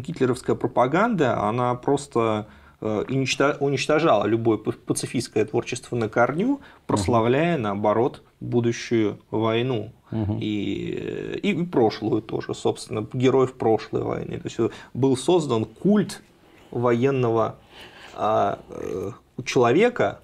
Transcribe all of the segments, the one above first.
гитлеровская пропаганда, она просто э, уничтожала любое пацифистское творчество на корню, прославляя, угу. наоборот, будущую войну. Угу. И, и, и прошлую тоже, собственно, героев прошлой войны. То есть э, был создан культ военного а, э, человека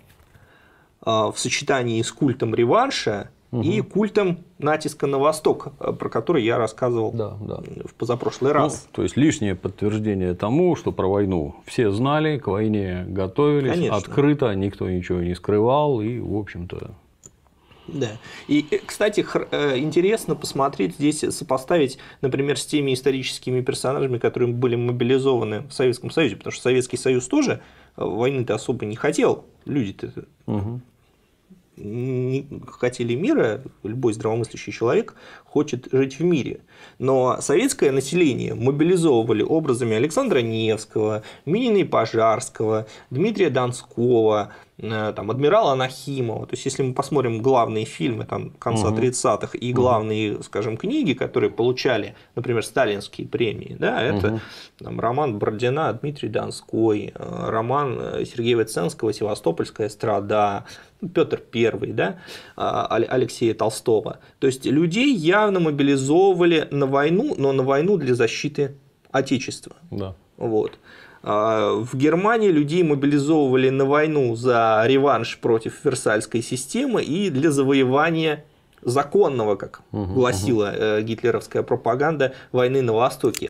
а, в сочетании с культом реванша, и культом натиска на восток, э, про который я рассказывал да, да. в позапрошлый ну, раз. Ну, то есть лишнее подтверждение тому, что про войну все знали, к войне готовились, Конечно. открыто, никто ничего не скрывал и, в общем-то. Да. И, э, кстати, э, интересно посмотреть здесь, сопоставить, например, с теми историческими персонажами, которые были мобилизованы в Советском Союзе, потому что Советский Союз тоже войны-то особо не хотел, люди-то угу не хотели мира, любой здравомыслящий человек хочет жить в мире. Но советское население мобилизовывали образами Александра Невского, Минина и Пожарского, Дмитрия Донского, э, там, адмирала Анахимова. То есть, если мы посмотрим главные фильмы там, конца угу. 30-х и главные, угу. скажем, книги, которые получали, например, сталинские премии, да, это угу. там, роман Бородина Дмитрий Донской, э, роман э, Сергея Виценского «Севастопольская страда», ну, Петр Первый, да, а, Алексея Толстого. То есть людей явно мобилизовывали на войну, но на войну для защиты Отечества. Да. Вот. А, в Германии людей мобилизовывали на войну за реванш против Версальской системы и для завоевания законного, как угу, гласила угу. гитлеровская пропаганда, войны на Востоке.